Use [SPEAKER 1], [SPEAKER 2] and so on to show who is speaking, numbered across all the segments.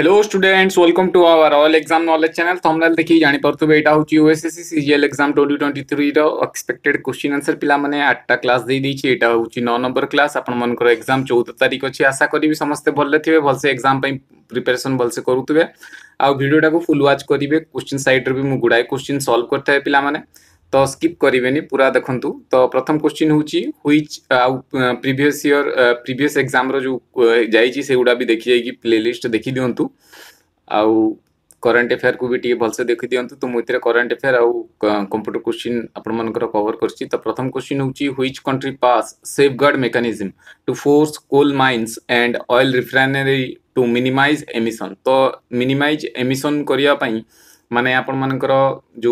[SPEAKER 1] Hello students welcome to our all exam knowledge channel तो हमने देखिए जापर यहाँ हूँ SSC CGL exam twenty twenty three expected question answer पे आठटा क्लास दे यहाँ हूँ नौ नंबर क्लास आपर एग्जाम चौदह तारीख अच्छे आशा करी समस्ते भले थे भलसे एग्जाम प्रिपेरेसन भलसे करुवे आउ भिडा को फुल व्वाच करेंगे क्वेश्चन सैड्रे भी मुझे गुड़ाए क्वेश्चन सल्व करते हैं पे तो स्कीप करें पूरा देखु तो प्रथम क्वेश्चन हूँ ह्विच आउ प्रिस्यर इयर प्रिभस जो uh, जागुड़ा भी देखी जाइए प्ले लिस्ट देखी दिंतु आउ करंट एफेयर को भी भलसे देखी दिं तो मुझे करेन्ट एफेयर आउ कंप्यूटर क्वेश्चन आपण मैं कवर कर प्रथम क्वेश्चन हूँ which country pass safeguard mechanism to force coal miners and oil refinery to minimise emission तो मिनिमाइज एमिशन करने माने आपण मानकर जो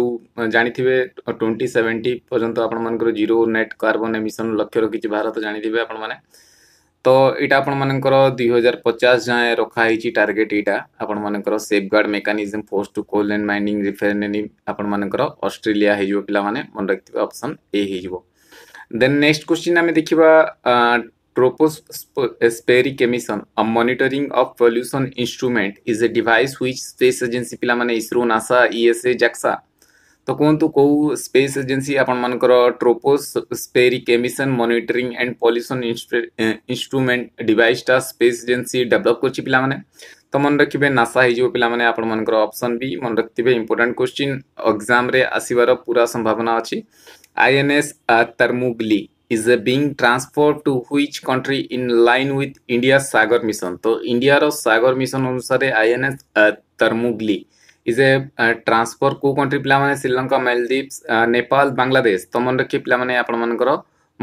[SPEAKER 1] जानिथिबे 2070 पर्यंत आपण मानकर जीरो नेट कार्बन एमिशन लक्ष्य रखी भारत जानिथिबे आपण माने तो इटा आपण मानकर 2050 जाय रखाइछि टार्गेट इटा आपण मानकर safeguard mechanism post to coal and mining refinery आपण मानकर ऑस्ट्रेलिया हे मन रखथिबे अप्सन ए हे देन नेक्स्ट क्वेश्चन आम देखा proposed SPERI Commission, a monitoring of pollution instrument, is a device which space agency पिला माने ISRO, NASA, ESA, JAXA तो कौन तो को स्पेस एजेन्सी आपण मन करो tropospheric emission monitoring and pollution instrument device टा स्पेस एजेन्सी डेवलप कर पाने तो मन रखिबे नासा हो जो पिला माने मन करो ऑप्शन बी मन रखतिबे इंपोर्टेंट क्वेश्चन एग्जाम आसवर पूरा संभावना अच्छी अछि आईएनएस थर्मोग्ली is being transferred to which country in line with India's Sagar mission? तो इंडिया रो सागर मिशन अनुसार INS Tarmugli is a transfer को कंट्री पिलाने श्रीलंका मालदीप्स नेपाल बांग्लादेश तो मन रखिए पिलाने आपण मानकर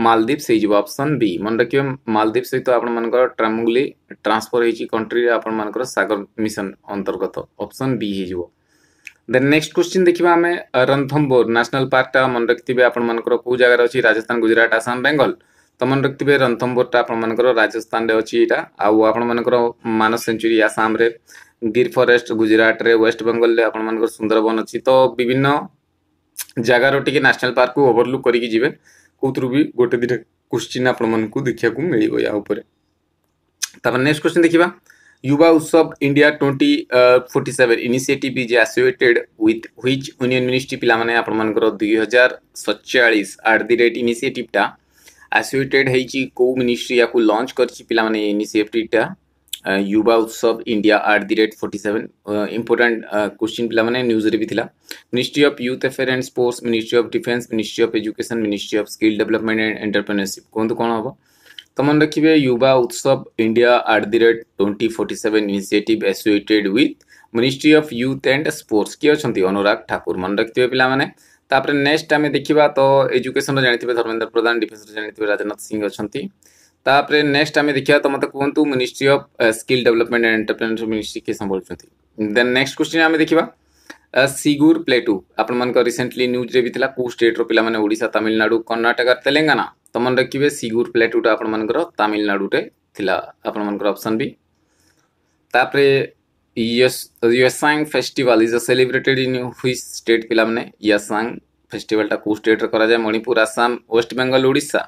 [SPEAKER 1] मालदीप्स ହେଇଯିବ ଅପସନ୍ ବି ମନେ ରଖିବେ ମାଲଦୀପ ସହିତ ଆପଣମାନଙ୍କର ଟ୍ରାମୁଗଲି ଟ୍ରାନ୍ସଫର ହେଇଛି କଣ୍ଟ୍ରିରେ ଆପଣମାନଙ୍କର ସାଗର ମିଶନ ଅନ୍ତର୍ଗତ ଅପସନ୍ ବି ହେଇଯିବ देन नेक्स्ट क्वेश्चन देखा आम रंथमबोर न्यासनाल पार्क टा मन रखिथे आपर कौ जगार अच्छी राजस्थान गुजरात आसाम बेंगल तो मन रखिथे रंथमबोर आप राजस्थान में अच्छी यहाँ आपर मानस sanctuary Assam Gir forest Gujarat west Bengal आपर सुंदरवन अच्छी तो विभिन्न जगार टी न्यासनाल पार्क को ओभरलुक करेंगे कौथर भी गोटे दिन क्वेश्चन आपण देखा मिले या नेक्स्ट क्वेश्चन देखा Yuba Usab India 2047 initiative is associated with which union ministry ପିଲାମାନେ ଆପଣମାନଙ୍କର ଦୁଇ ହଜାର ସତଚାଳିଶ ଆଟ୍ ଦି ରେଟ୍ ଇନିସିଏଟିଭ୍ଟା ଆସିଓଟେଡ୍ ହେଇଛି କେଉଁ ମିନିଷ୍ଟ୍ରି ୟାକୁ ଲଞ୍ଚ କରିଛି ପିଲାମାନେ ଏ ଇନିସିଏଟିଭ୍ଟା Yuva Utsav India at the rate forty seven important question पे न्यूज भी था ministry of youth affair and sports ministry of defence ministry of education ministry of skill development and entrepreneurship कहतु कौन हम तो मन रखिए Yuva Utsav India at the rate twenty forty seven initiative associated with ministry of youth and sports किए अच्छा अनुराग ठाकुर मन रखिए पे तापर नेक्स्ट आम देखा तो एजुकेशन जानते हैं धर्मेन्द्र प्रधान डिफेन्स जानते हैं राजनाथ सिंह अच्छा तापर नेक्स्ट आम देखा तो मतलब कहतु ministry of skill development and entrepreneurship ministry किए संभाली देन नेक्स्ट क्वेश्चन आम देखा सिगुर प्लेटू आप रिसेंटली न्यूज रे भी था कौ स्टेट्र पाने तमिलनाडु कर्णाटक तेलंगाना तुम मन रखिए सीगुर प्लेट गोटे आपर तामिलनाडुटे थिला आपण मर ऑप्शन बी तापर Yaoshang festival is a celebrated in which state ପିଲାମାନେ ୟସାଙ୍ଗ ଫେଷ୍ଟିଭାଲଟା କେଉଁ ଷ୍ଟେଟ୍ରେ କରାଯାଏ ମଣିପୁର ଆସାମ ୱେଷ୍ଟବେଙ୍ଗଲ ଓଡ଼ିଶା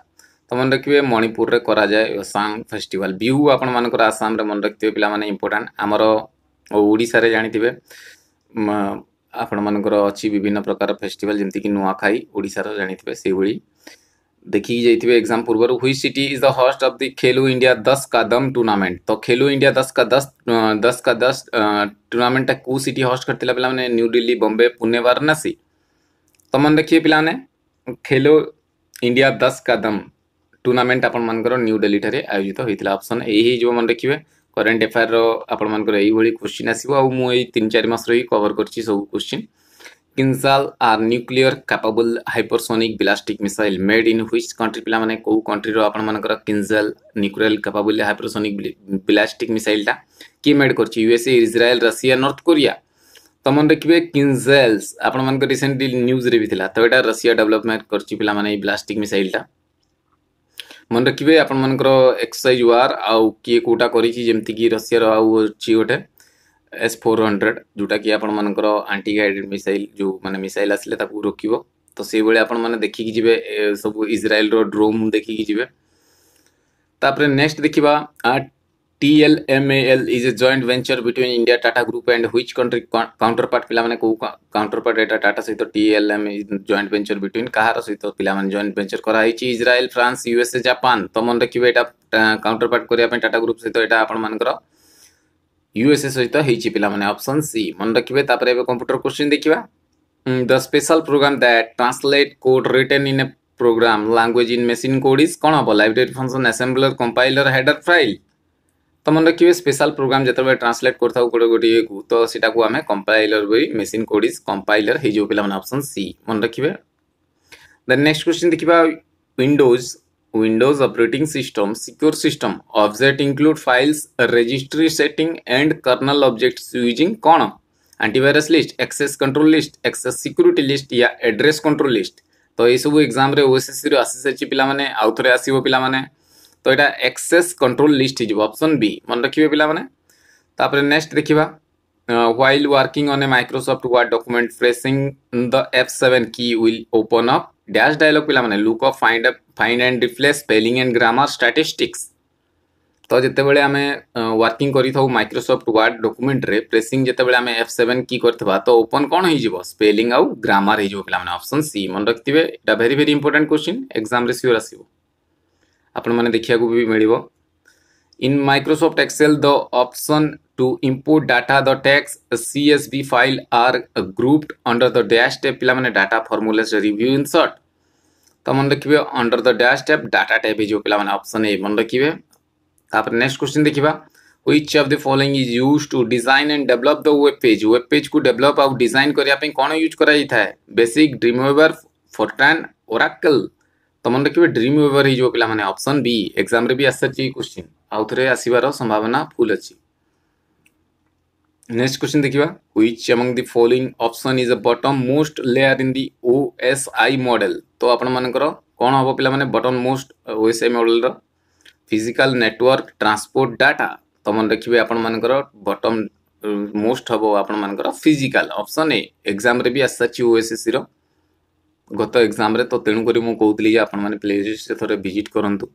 [SPEAKER 1] ତ ମନେ ରଖିବେ ମଣିପୁରରେ କରାଯାଏ ୟସାଙ୍ଗ ଫେଷ୍ଟିଭାଲ ବିହୁ ଆପଣମାନଙ୍କର ଆସାମରେ ମନେ ରଖିଥିବେ ପିଲାମାନେ ଇମ୍ପୋର୍ଟାଣ୍ଟ ଆମର ଓଡ଼ିଶାରେ ଜାଣିଥିବେ ଆପଣମାନଙ୍କର ଅଛି ବିଭିନ୍ନ ପ୍ରକାର ଫେଷ୍ଟିଭାଲ ଯେମିତିକି ନୂଆଖାଇ ଓଡ଼ିଶାର ଜାଣିଥିବେ ସେଇଭଳି देखी जाइए एग्जाम पूर्व हुई city is the host of the Khelo India दस का दम टूर्नामेंट तो खेलो इंडिया दस का दस दस का दस टूर्नामेंट को सिटी हस्ट करते पे न्यू दिल्ली बम्बे पुणे वाराणसी तो मन देखिए पे खेलो इंडिया दस का दम टूर्नामेंट आपर न्यू दिल्ली ठार आयोजित होता अप्सन यही जो मन रखिए करेन्ट एफआईआर आपर यही क्वेश्चन आसो आई तीन चार मस रही कवर कर सब question Kinzhal are nuclear capable hypersonic ballistic missile made in which country पाने कौ कंट्री आपर Kinzhal nuclear capable hypersonic ballistic मिसाइलटा किए मेड कर USA Israel Russia North Korea मन रखिए किंजेल्स आपण रिसेंटली न्यूज रे भी था तो यहाँ रशिया डेवलपमेंट कर पाने ब्लास्टिक मिसाइलटा मन रखिए आपण एक्सरसाइज वार आउ किए कौटा करमती रशिया आउ अच्छी गोटे ଏସ୍ ଫୋର୍ ହଣ୍ଡ୍ରେଡ଼ ଯେଉଁଟାକି ଆପଣମାନଙ୍କର ଆଣ୍ଟି ଗାଇଡ଼େଡ଼ ମିସାଇଲ୍ ଯେଉଁ ମାନେ ମିସାଇଲ୍ ଆସିଲେ ତାକୁ ରୋକିବ ତ ସେଇଭଳି ଆପଣମାନେ ଦେଖିକି ଯିବେ ସବୁ ଇସ୍ରାଏଲ୍ର ଡ୍ରୋନ୍ ଦେଖିକି ଯିବେ ତାପରେ ନେକ୍ସଟ ଦେଖିବା T L M A L is a joint venture between India Tata group and which country counter part ପିଲାମାନେ କେଉଁ କାଉଣ୍ଟର ପାର୍ଟ ଏଇଟା ଟାଟା ସହିତ T L M joint venture between କାହାର ସହିତ ପିଲାମାନେ ଜଏଣ୍ଟ ଭେଞ୍ଚର କରାହେଇଛି ଇସ୍ରାଏଲ୍ ଫ୍ରାନ୍ସ ୟୁଏସ୍ଏ ଜାପାନ ତ ମନେ ରଖିବେ ଏଇଟା କାଉଣ୍ଟର ପାର୍ଟ କରିବା ପାଇଁ ଟାଟା ଗ୍ରୁପ୍ ସହିତ ଏଇଟା ଆପଣମାନଙ୍କର यूएसए सहित पाने अप्सन सी मन रखिए कंप्यूटर क्वेश्चन देखा the special program that translate code written in a program language in machine code is कौन हम library function assembler compiler header file तो मन रखिए स्पेशल प्रोग्राम जो ट्रांसलेट कर तो सीटा को आम कंपाइलर भी मेसीन कोड इज कंपाइलर हो पाने अपसन सी मन रखिए द नेक्स्ट क्वेश्चन देखा Windows Windows operating system secure system object include files registry setting and kernel objects using कौन antivirus list access control list access security list या address control list तो ये सब exam रे OSCC रे आसी सच्ची पिला माने आउ थरे आसीबो पिला माने तो एटा access control list हिजो ऑप्शन बी मन रखिबे पिला माने तापरे नेक्स्ट देखिबा while working on a Microsoft Word document pressing the F7 key will open up dash dialog પેલા ମାନେ look of find find and replace spelling and grammar statistics ତ ଯେତେବେଳେ ଆମେ ୱାର୍କିଂ କରିଥାଉ ମାଇକ୍ରୋସଫ୍ଟ ୱାର୍ଡ ଡକୁମେଣ୍ଟରେ ପ୍ରେସିଂ ଯେତେବେଳେ ଆମେ F seven କି କରିଥିବା ତ ଓପନ୍ କ'ଣ ହେଇଯିବ ସ୍ପେଲିଂ ଆଉ ଗ୍ରାମାର ହେଇଯିବ ପିଲାମାନେ ଅପସନ୍ ସି ମନେ ରଖିଥିବେ ଏଇଟା ଭେରି ଭେରି ଇମ୍ପୋର୍ଟାଣ୍ଟ କ୍ୱେଶ୍ଚିନ୍ ଏକ୍ଜାମ୍ରେ ସିଓର୍ ଆସିବ ଆପଣମାନେ ଦେଖିବାକୁ ବି ମିଳିବ in Microsoft Excel the option to import data the text csv file are grouped under the dash tab pilamane data formulas review insert ତ ମନେ ରଖିବେ under the dash tab data tab ହେଇଯିବ ପିଲାମାନେ ଅପସନ୍ ଏ ମନେ ରଖିବେ ତାପରେ next question ଦେଖିବା which of the following is use to design and develop the web page web ପେଜ୍କୁ ଡେଭଲପ୍ ଆଉ ଡିଜାଇନ୍ କରିବା ପାଇଁ କ'ଣ ୟୁଜ୍ କରାଯାଇଥାଏ basic Dreamweaver Fortran Oracle ତ ମନେ ରଖିବେ ଡ୍ରିମ୍ ୱେବର୍ ହେଇଯିବ ପିଲାମାନେ ଅପସନ୍ ବି ଏକ୍ଜାମ୍ରେ ବି ଆସିଛି କ୍ୱେଶ୍ଚିନ୍ ଆଉ ଥରେ ଆସିବାର ସମ୍ଭାବନା ଫୁଲ୍ ଅଛି नेक्स्ट क्वेश्चन देखा which among the following option is a bottom most layer in the OSI model तो आपर कौन हम पे बटम मोस्ट ओएसआई मॉडल रो फिजिकल नेटवर्क ट्रांसपोर्ट डाटा तो मन रखिए आपण मानकर बटम मोस्ट हम आपण मानकर फिजिकल ऑप्शन ए एग्जाम रे भी आसाची ओएसएससी रो गत एग्जाम रे तो तेणुक करी मु कहतली जे आपण माने प्लेलिस्ट थरे विजिट करंतु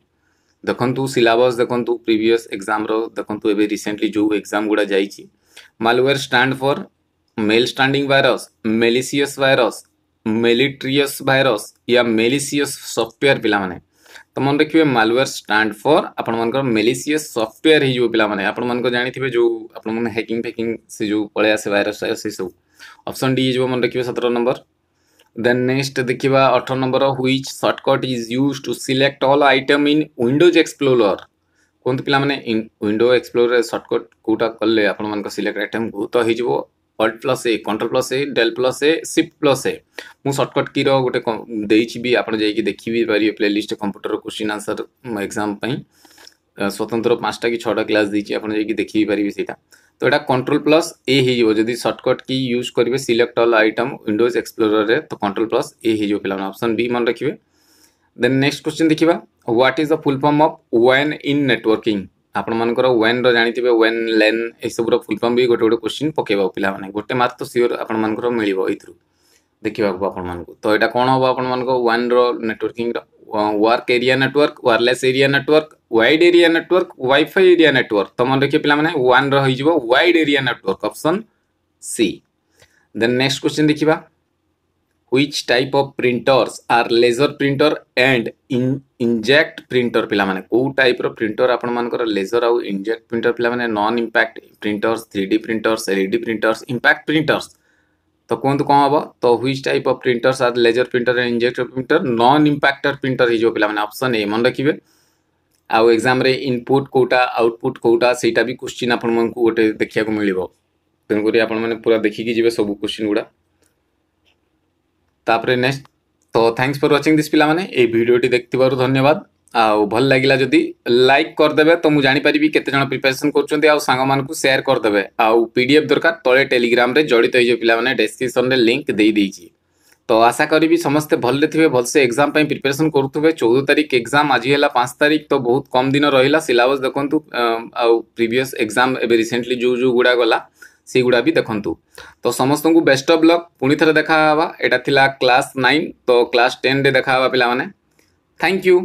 [SPEAKER 1] देखंतु सिलेबस देखंतु प्रीवियस एग्जाम रो देखंतु एबे रिसेंटली जो एग्जाम गुडा जाई छी malware stand for mal standing virus malicious virus malicious virus या malicious software पिला माने तो मन रखिए malware stand for आपण मन को malicious software ही जो पिला माने आपण मन को जानिथिबे जो आपण मन हैकिंग फैकिंग से जो पळे आसे वायरस से सब ऑप्शन डी जो मन रखिबे 17 नंबर देन नेक्स्ट देखिबा 18 number which shortcut is used to select all item in Windows explorer कहत पाने विंडो एक्सप्लोर सर्टकट कौटा कले आप सिलेक्ट आइटम को तो हो alt plus A control plus A del plus A shift plus A मुझ shortcut की गोटे देखी आप देखी भी पारे playlist computer question answer exam स्वतंत्र पांचटा कि छटा क्लास देखिए देखी भी पारे सहीटा तो यहाँ कंट्रोल प्लस ए हो सर्टकट की यूज करेंगे select all item Windows explore में तो कंट्रोल प्लस ए हो पे अपसन बी मन रखिए देन नेक्स्ट क्वेश्चन देखा what is the full form of ୱେନ୍ ଇନ୍ ନେଟୱାର୍କିଂ ଆପଣମାନଙ୍କର ୱେନ୍ର ଜାଣିଥିବେ ୱେନ୍ ଲେନ୍ ଏସବୁର ଫୁଲ୍ ଫର୍ମ ବି ଗୋଟେ ଗୋଟେ କ୍ୱେଶ୍ଚିନ୍ ପକେଇବାକୁ ପିଲାମାନେ ଗୋଟେ ମାର୍କ ତ ସିଓର ଆପଣମାନଙ୍କର ମିଳିବ ଏଇଥିରୁ ଦେଖିବାକୁ ଆପଣମାନଙ୍କୁ ତ ଏଇଟା କ'ଣ ହେବ ଆପଣମାନଙ୍କ ୱାନ୍ର ନେଟୱାର୍କିଂର work area network wireless area network wide area network wifi area network ତ ମନେ ରଖିବେ ପିଲାମାନେ ୱାନ୍ର ହେଇଯିବ wide area network option C then next question ଦେଖିବା which type of printers are laser printer and inkjet printer पिला माने को टाइप रो प्रिंटर आपण कर लेजर आउ इंजेक्ट प्रिंटर पिला माने non impact printers 3D printers LED printers impact printers तो कोन कोन हो तो which type of printers are laser printer and inkjet printer non impactor printer हे जो पिला माने ऑप्शन ए मन रखिबे आउ एग्जाम रे इनपुट कोटा आउटपुट कोटा सेटा भी क्वेश्चन आपण मन को गोटे देखिया को मिलिबो करी आपण माने पूरा देखि कि जेबे सब क्वेश्चन गुडा तापर नेक्स्ट तो थैंक्स फॉर वाचिंग दिस पाने भिडटी देख धन्यवाद आउ आल लगला जदि लाइक करदे तो मुझे जापरि केत प्रिपेरेसन करांग सेयार करदे आफ दरकार तले टेलीग्राम जड़ित हो पाने डेस्क्रिपन में लिंक दे दीजिए तो आशा करी समस्ते भले थे भलसे एक्जाम प्रिपेरेसन करुवे चौदह तारीख एक्जाम आज है पांच तारीख तो बहुत कम दिन रहा सिलेबस देखूँ आउ प्रिस्जाम एक्जाम रिसेंटली जो जो गुड़ा गला ସେଗୁଡ଼ା ବି ଦେଖନ୍ତୁ ତ ସମସ୍ତଙ୍କୁ ବେଷ୍ଟ ଅଫ୍ ଲକ୍ ପୁଣି ଥରେ ଦେଖା ହେବା ଏଇଟା ଥିଲା କ୍ଲାସ୍ ନାଇନ୍ ତ କ୍ଲାସ୍ ଟେନ୍ରେ ଦେଖା ହେବା ପିଲାମାନେ ଥ୍ୟାଙ୍କ ୟୁ